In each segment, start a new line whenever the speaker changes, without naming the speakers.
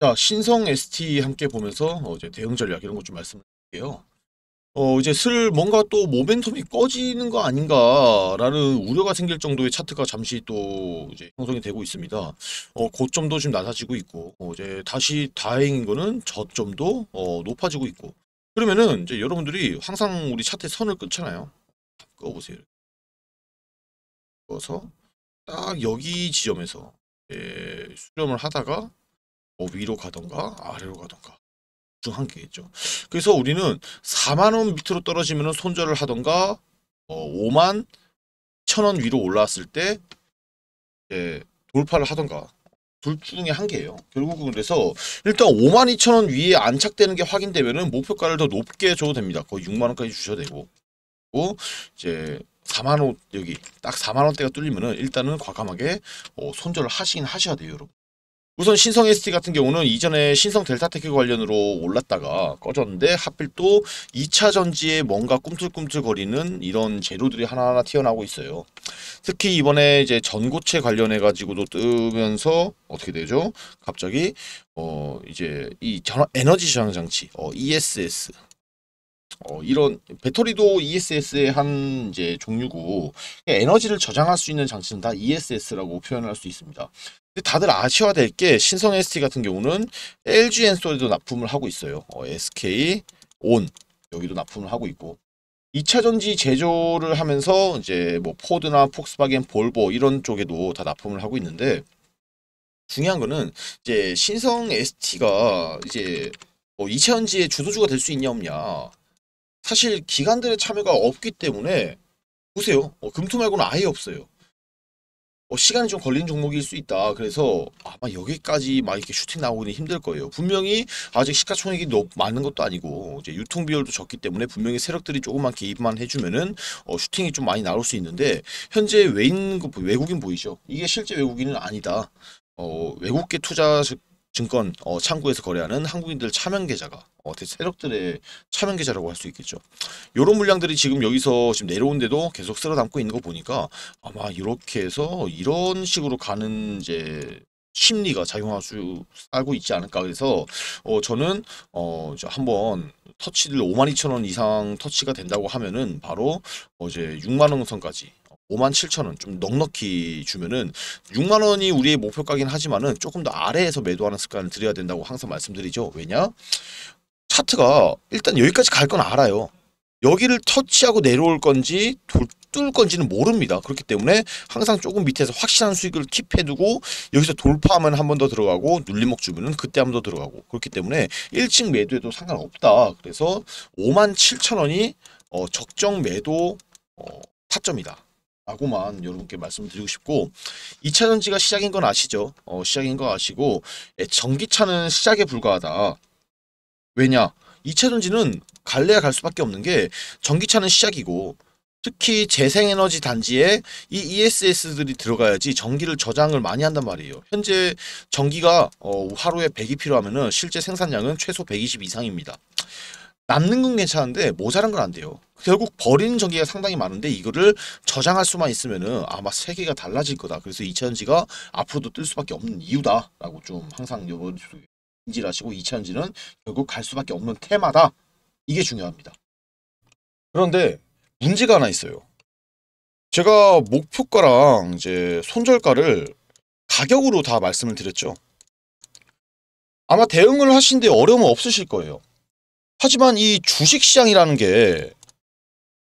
자, 신성 ST 함께 보면서 어, 제 대응 전략 이런 것 좀 말씀드릴게요. 어, 이제 슬 뭔가 또 모멘텀이 꺼지는 거 아닌가라는 우려가 생길 정도의 차트가 잠시 또 이제 형성이 되고 있습니다. 어, 고점도 지금 낮아지고 있고, 어, 이제 다시 다행인 거는 저점도 어, 높아지고 있고. 그러면은 이제 여러분들이 항상 우리 차트에 선을 끊잖아요. 꺼보세요. 꺼서 딱 여기 지점에서 예, 수렴을 하다가 뭐 위로 가던가 아래로 가던가 중 한 개겠죠. 그래서 우리는 4만원 밑으로 떨어지면 손절을 하던가 어, 5만 1천원 위로 올라왔을 때 예, 돌파를 하던가 둘 중에 한 개예요. 결국은 그래서 일단 5만 2천 원 위에 안착되는 게확인되면 목표가를 더 높게 줘도 됩니다. 거의 6만 원까지 주셔도 되고 그리고 이제 4만 원 여기 딱 4만 원대가 뚫리면 일단은 과감하게 어, 손절을 하시긴 하셔야 돼요, 여러분. 우선 신성 ST 같은 경우는 이전에 신성 델타테크 관련으로 올랐다가 꺼졌는데 하필 또 2차 전지에 뭔가 꿈틀꿈틀거리는 이런 재료들이 하나하나 튀어나오고 있어요. 특히 이번에 이제 전고체 관련해 가지고도 뜨면서 어떻게 되죠? 갑자기 어 이제 이 전화 에너지 저장 장치 어 ESS 어, 이런 배터리도 ESS의 한 이제 종류고 에너지를 저장할 수 있는 장치는 다 ESS라고 표현할 수 있습니다. 다들 아쉬워야 될 게 신성 ST 같은 경우는 LG 엔솔에도 납품을 하고 있어요. 어, SK, 온 여기도 납품을 하고 있고 2차 전지 제조를 하면서 이제 뭐 포드나 폭스바겐, 볼보 이런 쪽에도 다 납품을 하고 있는데 중요한 거는 이제 신성 ST가 이제 뭐 2차 전지의 주도주가 될 수 있냐 없냐 사실 기관들의 참여가 없기 때문에 보세요. 어, 금토 말고는 아예 없어요. 어, 시간이 좀 걸리는 종목일 수 있다. 그래서 아마 여기까지 막 이렇게 슈팅 나오기는 힘들 거예요. 분명히 아직 시가총액이 너 많은 것도 아니고 이제 유통 비율도 적기 때문에 분명히 세력들이 조금만 개입만 해주면은 어, 슈팅이 좀 많이 나올 수 있는데 현재 외인 외국인 보이죠? 이게 실제 외국인은 아니다. 어, 외국계 투자 증권 어, 창구에서 거래하는 한국인들 차명 계좌가 어, 세력들의 차명 계좌라고 할 수 있겠죠. 이런 물량들이 지금 여기서 지금 내려온데도 계속 쓸어 담고 있는 거 보니까 아마 이렇게 해서 이런 식으로 가는 이제 심리가 작용할 수 알고 있지 않을까 그래서 어 저는 어 저 한번 터치들 5 2 0 0원 이상 터치가 된다고 하면은 바로 어제 뭐 6만 원 선까지 5만 7천 원좀 넉넉히 주면은 6만 원이 우리의 목표가긴 하지만은 조금 더 아래에서 매도하는 습관을 들여야 된다고 항상 말씀드리죠. 왜냐? 차트가 일단 여기까지 갈 건 알아요. 여기를 터치하고 내려올 건지 돌 건지는 모릅니다. 그렇기 때문에 항상 조금 밑에서 확실한 수익을 킵해두고 여기서 돌파하면 한 번 더 들어가고 눌림목 주면은 그때 한 번 더 들어가고 그렇기 때문에 1층 매도해도 상관없다. 그래서 5만 7천 원이 어, 적정 매도 어, 타점이다. 라고만 여러분께 말씀드리고 싶고 2차전지가 시작인 건 아시죠? 어, 시작인 건 아시고 예, 전기차는 시작에 불과하다. 왜냐? 2차전지는 갈래야 갈 수밖에 없는 게 전기차는 시작이고 특히 재생에너지 단지에 이 ESS들이 들어가야지 전기를 저장을 많이 한단 말이에요. 현재 전기가 어, 하루에 100이 필요하면 실제 생산량은 최소 120 이상입니다. 남는 건 괜찮은데 모자란 건 안 돼요. 결국 버린 전기가 상당히 많은데 이거를 저장할 수만 있으면은 아마 세계가 달라질 거다. 그래서 이차전지가 앞으로도 뜰 수밖에 없는 이유다라고 좀 항상 요번 인지를 하시고 이차전지는 결국 갈 수밖에 없는 테마다. 이게 중요합니다. 그런데 문제가 하나 있어요. 제가 목표가랑 이제 손절가를 가격으로 다 말씀을 드렸죠. 아마 대응을 하신데 어려움은 없으실 거예요. 하지만 이 주식시장이라는 게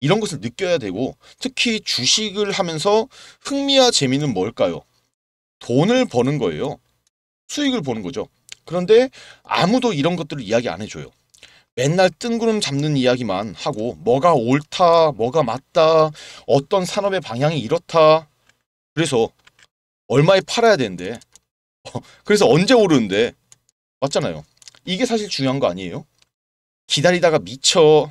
이런 것을 느껴야 되고 특히 주식을 하면서 흥미와 재미는 뭘까요? 돈을 버는 거예요. 수익을 보는 거죠. 그런데 아무도 이런 것들을 이야기 안 해줘요. 맨날 뜬구름 잡는 이야기만 하고 뭐가 옳다, 뭐가 맞다, 어떤 산업의 방향이 이렇다. 그래서 얼마에 팔아야 되는데 어, 그래서 언제 오르는데 맞잖아요. 이게 사실 중요한 거 아니에요? 기다리다가 미쳐